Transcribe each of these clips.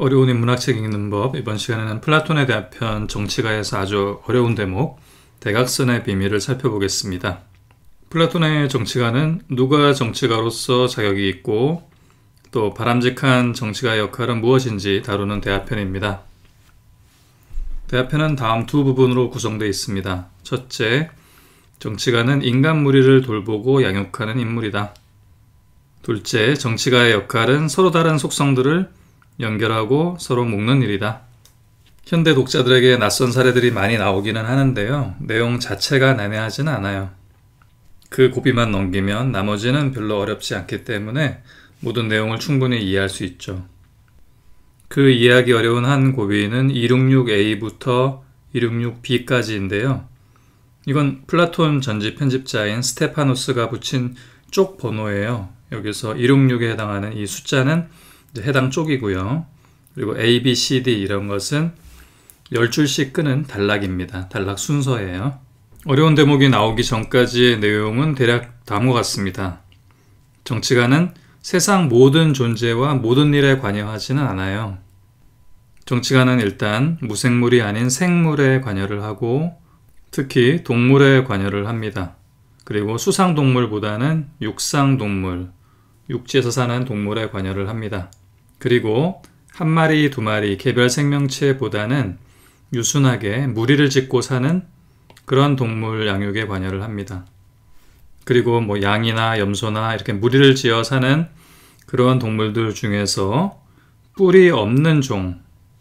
어려운 인문학책 읽는 법 이번 시간에는 플라톤에 대한 편 정치가에서 아주 어려운 대목 대각선의 비밀을 살펴보겠습니다. 플라톤의 정치가는 누가 정치가로서 자격이 있고 또 바람직한 정치가의 역할은 무엇인지 다루는 대화편입니다. 대화편은 다음 두 부분으로 구성되어 있습니다. 첫째, 정치가는 인간 무리를 돌보고 양육하는 인물이다. 둘째, 정치가의 역할은 서로 다른 속성들을 연결하고 서로 묶는 일이다. 현대 독자들에게 낯선 사례들이 많이 나오기는 하는데요. 내용 자체가 난해하진 않아요. 그 고비만 넘기면 나머지는 별로 어렵지 않기 때문에 모든 내용을 충분히 이해할 수 있죠. 그 이해하기 어려운 한 고비는 266A부터 266B까지인데요. 이건 플라톤 전지 편집자인 스테파노스가 붙인 쪽 번호예요. 여기서 266에 해당하는 이 숫자는 해당 쪽이고요. 그리고 A, B, C, D 이런 것은 1 0 줄씩 끄는 단락입니다. 단락 순서예요. 어려운 대목이 나오기 전까지의 내용은 대략 다음과 같습니다. 정치가는 세상 모든 존재와 모든 일에 관여하지는 않아요. 정치가는 일단 무생물이 아닌 생물에 관여를 하고 특히 동물에 관여를 합니다. 그리고 수상동물보다는 육상동물, 육지에서 사는 동물에 관여를 합니다. 그리고 한 마리, 두 마리 개별 생명체보다는 유순하게 무리를 짓고 사는 그런 동물 양육에 관여를 합니다. 그리고 뭐 양이나 염소나 이렇게 무리를 지어 사는 그런 동물들 중에서 뿔이 없는 종,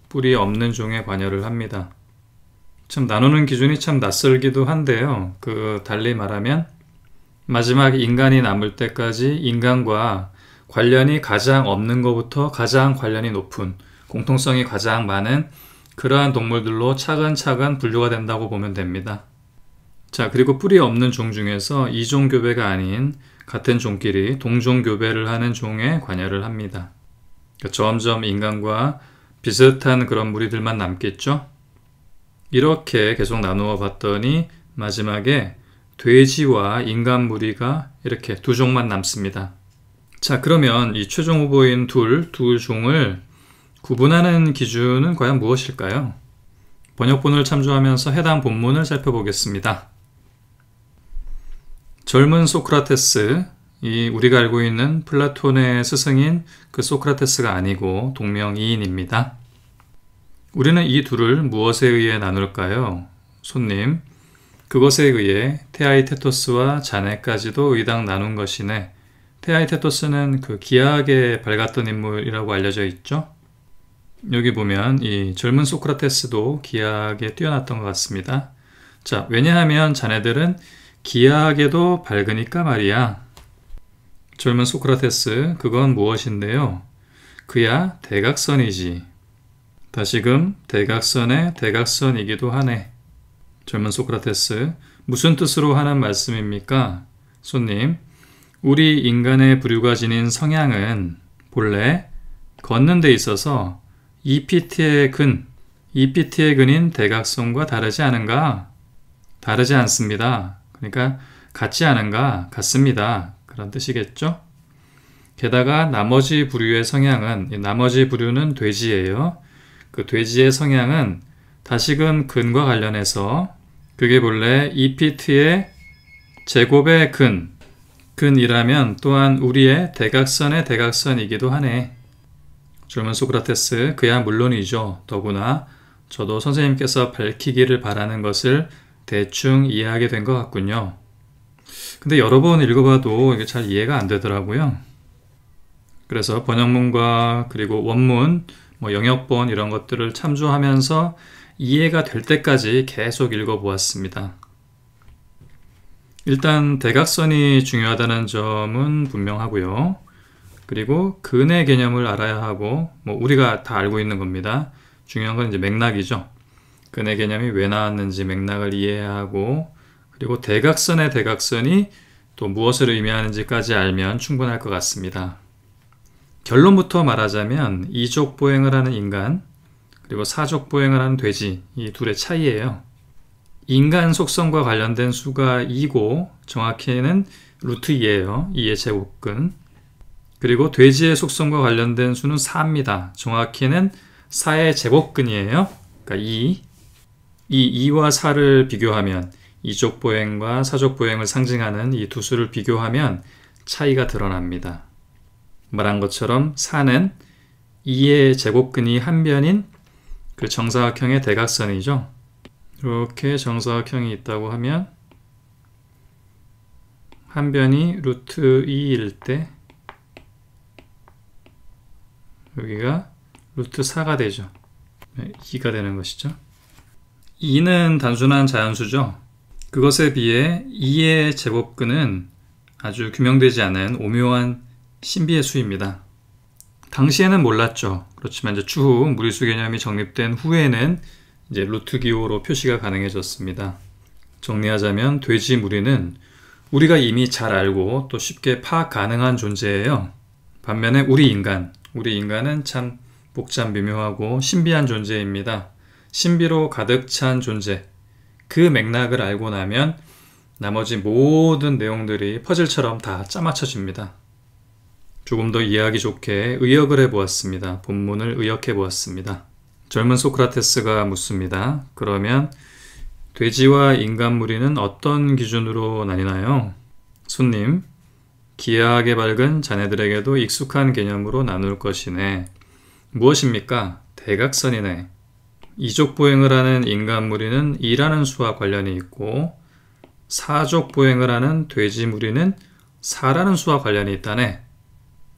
뿔이 없는 종에 관여를 합니다. 참 나누는 기준이 참 낯설기도 한데요. 그 달리 말하면 마지막 인간이 남을 때까지 인간과 관련이 가장 없는 것부터 가장 관련이 높은 공통성이 가장 많은 그러한 동물들로 차근차근 분류가 된다고 보면 됩니다. 자, 그리고 뿌리 없는 종 중에서 이종 교배가 아닌 같은 종끼리 동종 교배를 하는 종에 관여를 합니다. 그러니까 점점 인간과 비슷한 그런 무리들만 남겠죠? 이렇게 계속 나누어 봤더니 마지막에 돼지와 인간 무리가 이렇게 두 종만 남습니다. 자, 그러면 이 최종 후보인 둘, 두 종을 구분하는 기준은 과연 무엇일까요? 번역본을 참조하면서 해당 본문을 살펴보겠습니다. 젊은 소크라테스, 이 우리가 알고 있는 플라톤의 스승인 그 소크라테스가 아니고 동명이인입니다. 우리는 이 둘을 무엇에 의해 나눌까요? 손님, 그것에 의해 테아이테토스와 자네까지도 의당 나눈 것이네. 페아이테토스는 그 기하학에 밝았던 인물이라고 알려져 있죠. 여기 보면 이 젊은 소크라테스도 기하학에 뛰어났던 것 같습니다. 자, 왜냐하면 자네들은 기하학에도 밝으니까 말이야. 젊은 소크라테스, 그건 무엇인데요? 그야 대각선이지. 다시금 대각선의 대각선이기도 하네. 젊은 소크라테스, 무슨 뜻으로 하는 말씀입니까? 손님, 우리 인간의 부류가 지닌 성향은 본래 걷는 데 있어서 EPT의 근, EPT의 근인 대각선과 다르지 않은가? 다르지 않습니다. 그러니까 같지 않은가? 같습니다. 그런 뜻이겠죠? 게다가 나머지 부류의 성향은 나머지 부류는 돼지예요. 그 돼지의 성향은 다시금 근과 관련해서 그게 본래 EPT의 제곱의 근 근이라면 또한 우리의 대각선의 대각선이기도 하네. 젊은 소크라테스 그야 물론이죠. 더구나 저도 선생님께서 밝히기를 바라는 것을 대충 이해하게 된 것 같군요. 근데 여러 번 읽어봐도 이게 잘 이해가 안 되더라고요. 그래서 번역문과 그리고 원문, 뭐 영역본 이런 것들을 참조하면서 이해가 될 때까지 계속 읽어보았습니다. 일단 대각선이 중요하다는 점은 분명하고요. 그리고 근의 개념을 알아야 하고 뭐 우리가 다 알고 있는 겁니다. 중요한 건 이제 맥락이죠. 근의 개념이 왜 나왔는지 맥락을 이해해야 하고 그리고 대각선의 대각선이 또 무엇을 의미하는지까지 알면 충분할 것 같습니다. 결론부터 말하자면 이족보행을 하는 인간 그리고 사족보행을 하는 돼지 이 둘의 차이예요. 인간 속성과 관련된 수가 2고 정확히는 루트 2예요. 2의 제곱근. 그리고 돼지의 속성과 관련된 수는 4입니다. 정확히는 4의 제곱근이에요. 그러니까 2. 이 2와 4를 비교하면 이족 보행과 사족 보행을 상징하는 이 두 수를 비교하면 차이가 드러납니다. 말한 것처럼 4는 2의 제곱근이 한 변인 그 정사각형의 대각선이죠. 이렇게 정사각형이 있다고 하면 한 변이 루트 2일 때 여기가 루트 4가 되죠. 2가 되는 것이죠. 2는 단순한 자연수죠. 그것에 비해 2의 제곱근은 아주 규명되지 않은 오묘한 신비의 수입니다. 당시에는 몰랐죠. 그렇지만 이제 추후 무리수 개념이 정립된 후에는 이제 루트 기호로 표시가 가능해졌습니다. 정리하자면 돼지 무리는 우리가 이미 잘 알고 또 쉽게 파악 가능한 존재예요. 반면에 우리 인간, 우리 인간은 참 복잡 미묘하고 신비한 존재입니다. 신비로 가득 찬 존재. 그 맥락을 알고 나면 나머지 모든 내용들이 퍼즐처럼 다 짜맞춰집니다. 조금 더 이해하기 좋게 의역을 해보았습니다. 본문을 의역해 보았습니다. 젊은 소크라테스가 묻습니다. 그러면 돼지와 인간 무리는 어떤 기준으로 나뉘나요? 손님, 기하학의 밝은 자네들에게도 익숙한 개념으로 나눌 것이네. 무엇입니까? 대각선이네. 이족보행을 하는 인간 무리는 일하는 수와 관련이 있고 사족보행을 하는 돼지 무리는 사라는 수와 관련이 있다네.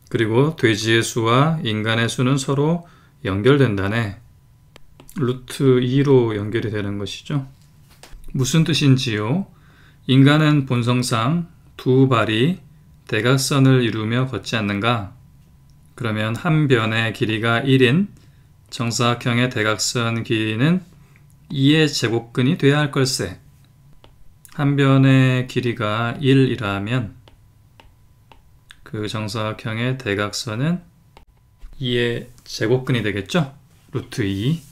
그리고 돼지의 수와 인간의 수는 서로 연결된다네. 루트 2로 연결이 되는 것이죠. 무슨 뜻인지요? 인간은 본성상 두 발이 대각선을 이루며 걷지 않는가? 그러면 한 변의 길이가 1인 정사각형의 대각선 길이는 2의 제곱근이 돼야 할 걸세. 한 변의 길이가 1이라면 그 정사각형의 대각선은 2의 제곱근이 되겠죠? 루트 2.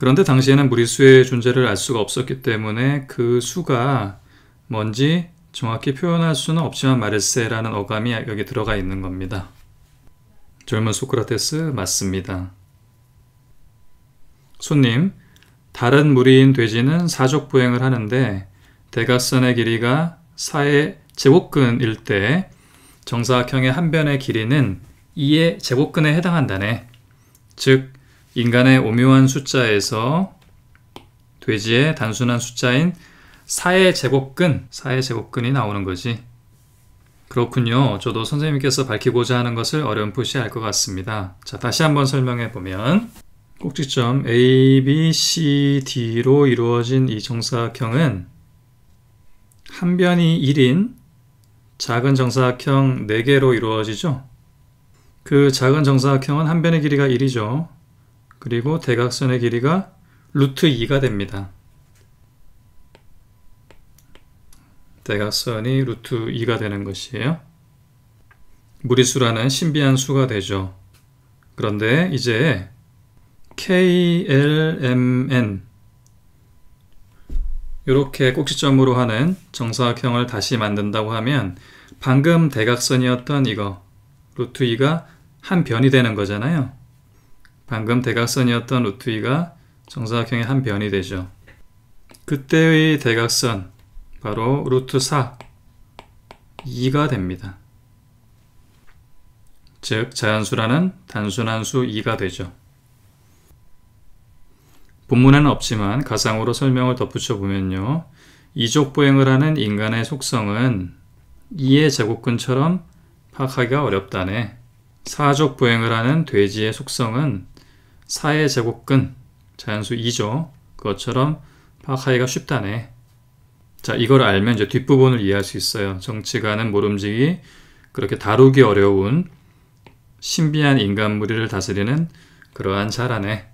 그런데 당시에는 무리수의 존재를 알 수가 없었기 때문에 그 수가 뭔지 정확히 표현할 수는 없지만 마르세라는 어감이 여기 들어가 있는 겁니다. 젊은 소크라테스 맞습니다. 손님, 다른 무리인 돼지는 사족 보행을 하는데 대각선의 길이가 4의 제곱근일 때 정사각형의 한 변의 길이는 2의 제곱근에 해당한다네. 즉 인간의 오묘한 숫자에서 돼지의 단순한 숫자인 4의 제곱근, 4의 제곱근이 나오는 거지. 그렇군요. 저도 선생님께서 밝히고자 하는 것을 어렴풋이 알 것 같습니다. 자, 다시 한번 설명해 보면 꼭지점 A, B, C, D로 이루어진 이 정사각형은 한 변이 1인 작은 정사각형 4개로 이루어지죠. 그 작은 정사각형은 한 변의 길이가 1이죠. 그리고 대각선의 길이가 루트 2가 됩니다. 대각선이 루트 2가 되는 것이에요. 무리수라는 신비한 수가 되죠. 그런데 이제 KLMN 이렇게 꼭지점으로 하는 정사각형을 다시 만든다고 하면 방금 대각선이었던 이거 루트 2가 한 변이 되는 거잖아요. 방금 대각선이었던 루트 2가 정사각형의 한 변이 되죠. 그때의 대각선, 바로 루트 4, 2가 됩니다. 즉, 자연수라는 단순한 수 2가 되죠. 본문에는 없지만 가상으로 설명을 덧붙여 보면요. 이족보행을 하는 인간의 속성은 2의 제곱근처럼 파악하기가 어렵다네. 사족보행을 하는 돼지의 속성은 사회 제곱근 자연수 2죠. 그것처럼 파악하기가 쉽다네. 자, 이걸 알면 이제 뒷부분을 이해할 수 있어요. 정치가는 모름지기, 그렇게 다루기 어려운 신비한 인간 무리를 다스리는 그러한 자라네.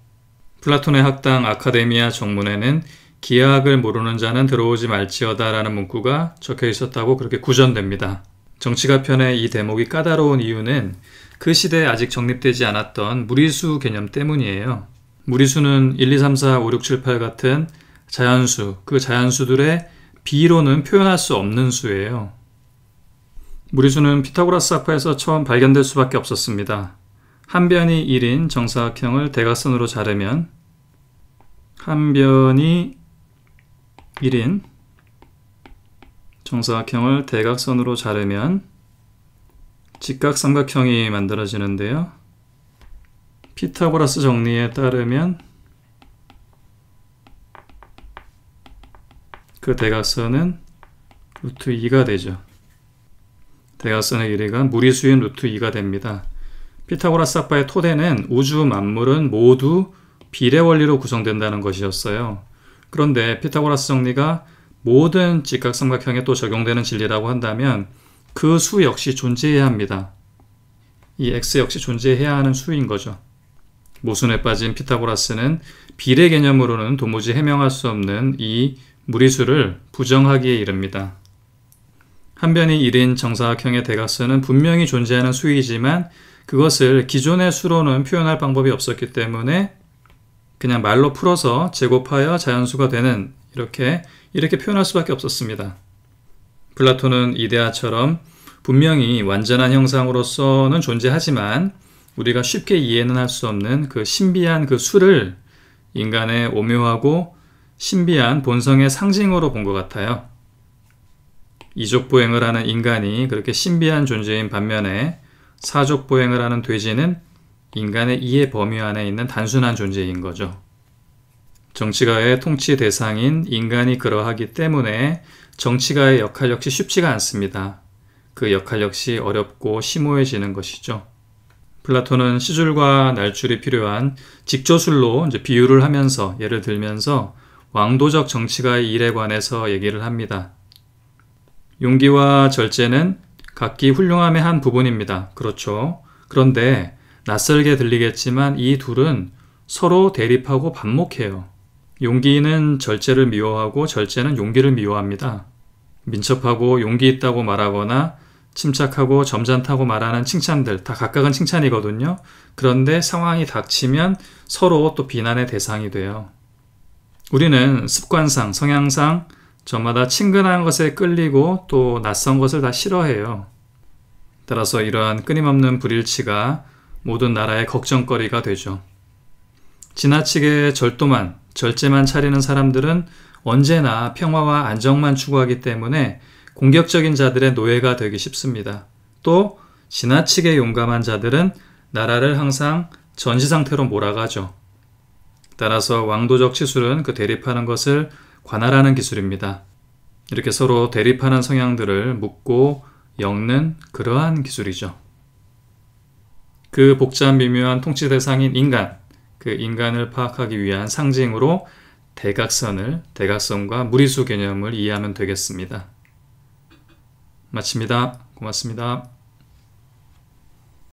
플라톤의 학당 아카데미아 정문에는 기하학을 모르는 자는 들어오지 말지어다라는 문구가 적혀 있었다고 그렇게 구전됩니다. 정치가 편의 이 대목이 까다로운 이유는 그 시대에 아직 정립되지 않았던 무리수 개념 때문이에요. 무리수는 1, 2, 3, 4, 5, 6, 7, 8 같은 자연수, 그 자연수들의 비로는 표현할 수 없는 수예요. 무리수는 피타고라스 학파에서 처음 발견될 수밖에 없었습니다. 한 변이 1인 정사각형을 대각선으로 자르면 한 변이 1인 정사각형을 대각선으로 자르면 직각삼각형이 만들어지는데요. 피타고라스 정리에 따르면 그 대각선은 루트 2가 되죠. 대각선의 길이가 무리수인 루트 2가 됩니다. 피타고라스 아파의 토대는 우주 만물은 모두 비례 원리로 구성된다는 것이었어요. 그런데 피타고라스 정리가 모든 직각삼각형에 또 적용되는 진리라고 한다면 그수 역시 존재해야 합니다. 이 x 역시 존재해야 하는 수인 거죠. 모순에 빠진 피타고라스는 비례 개념으로는 도무지 해명할 수 없는 이 무리수를 부정하기에 이릅니다. 한변이 1인 정사각형의 대각선은 분명히 존재하는 수이지만 그것을 기존의 수로는 표현할 방법이 없었기 때문에 그냥 말로 풀어서 제곱하여 자연수가 되는 이렇게 이렇게 표현할 수밖에 없었습니다. 플라톤은 이데아처럼 분명히 완전한 형상으로서는 존재하지만 우리가 쉽게 이해는 할 수 없는 그 신비한 그 수를 인간의 오묘하고 신비한 본성의 상징으로 본 것 같아요. 이족보행을 하는 인간이 그렇게 신비한 존재인 반면에 사족보행을 하는 돼지는 인간의 이해 범위 안에 있는 단순한 존재인 거죠. 정치가의 통치 대상인 인간이 그러하기 때문에 정치가의 역할 역시 쉽지가 않습니다. 그 역할 역시 어렵고 심오해지는 것이죠. 플라톤은 시줄과 날줄이 필요한 직조술로 비유를 하면서 예를 들면서 왕도적 정치가의 일에 관해서 얘기를 합니다. 용기와 절제는 각기 훌륭함의 한 부분입니다. 그렇죠. 그런데 낯설게 들리겠지만 이 둘은 서로 대립하고 반목해요. 용기는 절제를 미워하고 절제는 용기를 미워합니다. 민첩하고 용기 있다고 말하거나 침착하고 점잖다고 말하는 칭찬들 다 각각은 칭찬이거든요. 그런데 상황이 닥치면 서로 또 비난의 대상이 돼요. 우리는 습관상, 성향상 저마다 친근한 것에 끌리고 또 낯선 것을 다 싫어해요. 따라서 이러한 끊임없는 불일치가 모든 나라의 걱정거리가 되죠. 지나치게 절도만 절제만 차리는 사람들은 언제나 평화와 안정만 추구하기 때문에 공격적인 자들의 노예가 되기 쉽습니다. 또 지나치게 용감한 자들은 나라를 항상 전시 상태로 몰아가죠. 따라서 왕도적 치술은그 대립하는 것을 관할하는 기술입니다. 이렇게 서로 대립하는 성향들을 묶고 엮는 그러한 기술이죠. 그 복잡 미묘한 통치 대상인 인간, 그 인간을 파악하기 위한 상징으로 대각선을, 대각선과 무리수 개념을 이해하면 되겠습니다. 마칩니다. 고맙습니다.